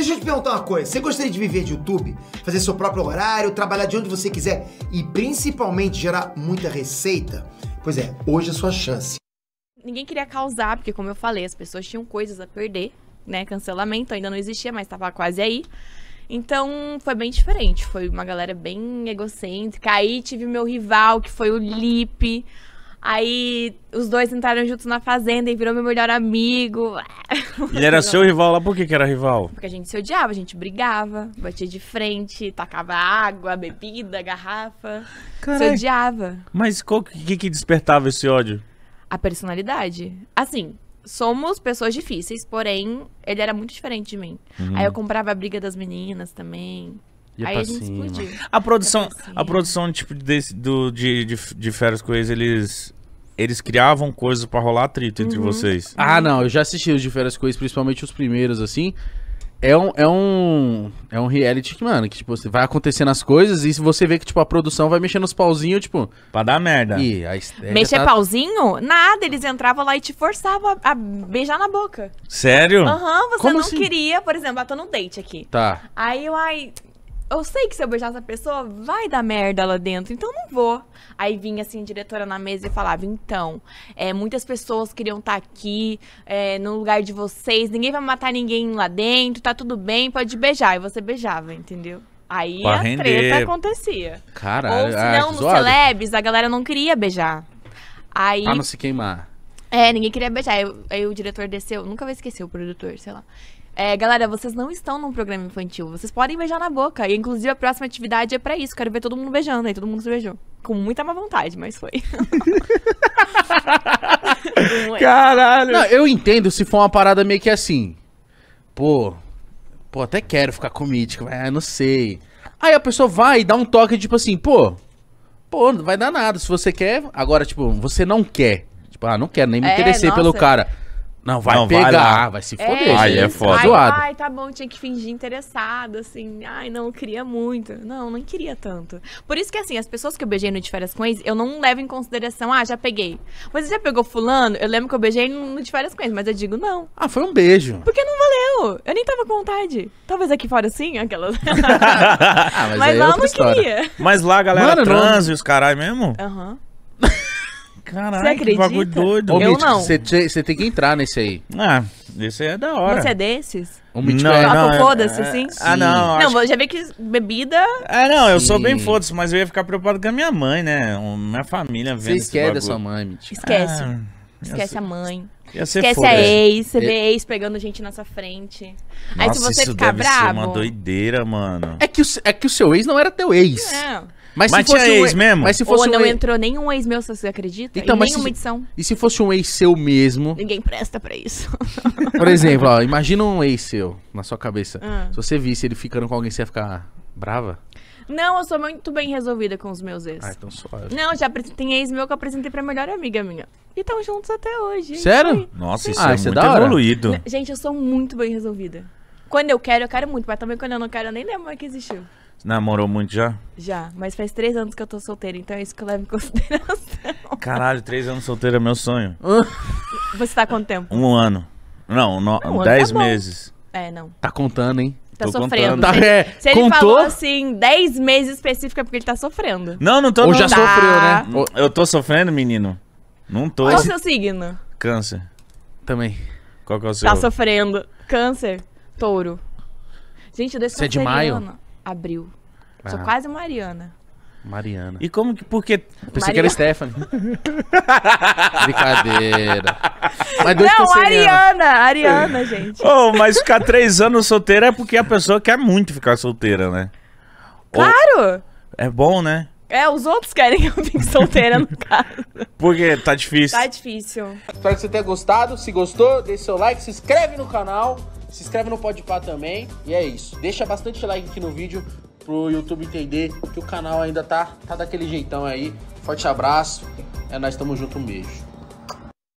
Deixa eu te perguntar uma coisa. Você gostaria de viver de YouTube? Fazer seu próprio horário, trabalhar de onde você quiser e principalmente gerar muita receita? Pois é, hoje é a sua chance. Ninguém queria causar, porque como eu falei, as pessoas tinham coisas a perder, né? Cancelamento ainda não existia, mas estava quase aí. Então foi bem diferente. Foi uma galera bem egocêntrica. Aí tive meu rival, que foi o Lipe. Aí os dois entraram juntos na fazenda e virou meu melhor amigo. Ele era seu rival lá, por que, que era rival? Porque a gente se odiava, a gente brigava, batia de frente, tacava água, bebida, garrafa. Se odiava. Mas o que, que despertava esse ódio? A personalidade. Assim, somos pessoas difíceis, porém, ele era muito diferente de mim. Uhum. Aí eu comprava a briga das meninas também. Ia aí a gente cima. explodiu. A produção, a produção tipo, desse, do, de, de, de Férias Coisas, eles eles criavam coisas para rolar atrito entre uhum. vocês. Ah, não, eu já assisti os de Férias Coisas, principalmente os primeiros, assim. É um, é um. É um reality que, mano, que, tipo, você vai acontecendo as coisas e você vê que, tipo, a produção vai mexendo os pauzinhos, tipo. Pra dar merda. E a é, Mexer tá... pauzinho? Nada, eles entravam lá e te forçavam a, a beijar na boca. Sério? Aham, uhum, você Como não assim? queria, por exemplo, eu tô num date aqui. Tá. Aí eu, ai, eu sei que se eu beijar essa pessoa, vai dar merda lá dentro, então não vou. Aí vinha assim, a diretora na mesa e falava: então, é, muitas pessoas queriam estar tá aqui, é, no lugar de vocês, ninguém vai matar ninguém lá dentro, tá tudo bem, pode beijar. E você beijava, entendeu? Aí pra a render. treta acontecia. Caralho, Ou senão, ah, no Celebs, a galera não queria beijar. Aí. Pra não se queimar. É, ninguém queria beijar. Aí, aí o diretor desceu, nunca vai esquecer o produtor, sei lá. É, galera, vocês não estão num programa infantil. Vocês podem beijar na boca. E, inclusive, a próxima atividade é para isso. Quero ver todo mundo beijando. Aí todo mundo se beijou. Com muita má vontade, mas foi. É. Caralho. Não, eu entendo se for uma parada meio que assim. Pô, pô, até quero ficar com o mítico, mas ah, não sei. Aí a pessoa vai e dá um toque, tipo assim, pô, pô, não vai dar nada. Se você quer, agora, tipo, você não quer. Tipo, ah, não quero, nem me é, pelo cara. Não, vai Não, vai pegar, vai, se é. foder. É, Aí é foda. Ai, Zoado. ai, tá bom, tinha que fingir interessada, assim. Ai, não, queria muito. Não, não queria tanto. Por isso que, assim, as pessoas que eu beijei no de férias com eles, eu não levo em consideração, ah, já peguei. Mas você já pegou fulano? Eu lembro que eu beijei no de férias com eles, mas eu digo não. Ah, foi um beijo. Porque não valeu. Eu nem tava com vontade. Talvez aqui fora sim, aquelas. ah, mas, mas aí é lá é outra eu não história. queria. Mas lá, galera, Mano, trans não- e os caras mesmo? Aham. Caralho, você acredita? que bagulho doido. Ô, Eu Mítico, não. Você tem que entrar nesse aí. Ah, esse é da hora. Você é desses? O Mítico Não, é... não. foda-se, assim? Ah, não. Então é- é- ah, acho- não, já vê que bebida... Ah, não, eu sou bem foda-se, mas eu ia ficar preocupado com a minha mãe, né? Minha família vendo Você esquece da sua mãe, Mítico. Esquece. Ah, esquece a mãe. Esquece a ex. Você vê ex pegando gente na sua frente. Aí se você isso ficar deve ser bravo... uma doideira, mano. É que, o, é que o seu ex não era teu ex. É. Mas, mas se fosse um ex mesmo? Mas se fosse Ou um não ex... entrou nenhum ex meu, você acredita? Então, em nenhuma se... edição. E se fosse um ex seu mesmo? Ninguém presta pra isso. Por exemplo, ó, imagina um ex seu na sua cabeça. Ah. Se você visse ele ficando com alguém, você ia ficar brava? Não, eu sou muito bem resolvida com os meus ex. Ah, então suave. Não, já tem ex meu que eu apresentei pra melhor amiga minha. E estão juntos até hoje. Sério? Nossa, isso é ah, é muito é evoluído. Gente, eu sou muito bem resolvida. Quando eu quero, eu quero muito, mas também quando eu não quero, eu nem lembro mais que existiu. Namorou muito já? Já, mas faz três anos que eu tô solteira, então é isso que eu levo em consideração. Caralho, três anos solteira é meu sonho. Você tá quanto tempo? Um ano. Não, no, ano dez tá meses. É, não. Tá contando, hein? Tá Tô sofrendo. Tá, Se, é, se ele contou? falou assim, dez meses específico é porque ele tá sofrendo. Não, não tô. Ou não. já Tá. sofreu, né? Tá. Eu tô sofrendo, menino? Não tô. Qual o seu signo? Câncer. Também. Qual que é o tá seu? Tá sofrendo. Câncer. Touro. Gente, eu dou Você é de maio? Abril. Ah. Sou quase uma Ariana. Mariana. E como que. Porque. Pensei Mariana. que era Stephanie. Brincadeira. Mas Deus Não, Ariana, Ariana, gente. Oh, mas ficar três anos solteira é porque a pessoa quer muito ficar solteira, né? Claro! Ou... É bom, né? É, os outros querem que eu fique solteira, no caso. Porque tá difícil. Tá difícil. Espero que você tenha gostado. Se gostou, deixe seu like, se inscreve no canal. Se inscreve no Podpah também. E é isso. Deixa bastante like aqui no vídeo pro YouTube entender que o canal ainda tá, tá daquele jeitão aí. Forte abraço. É nós, tamo junto, um beijo.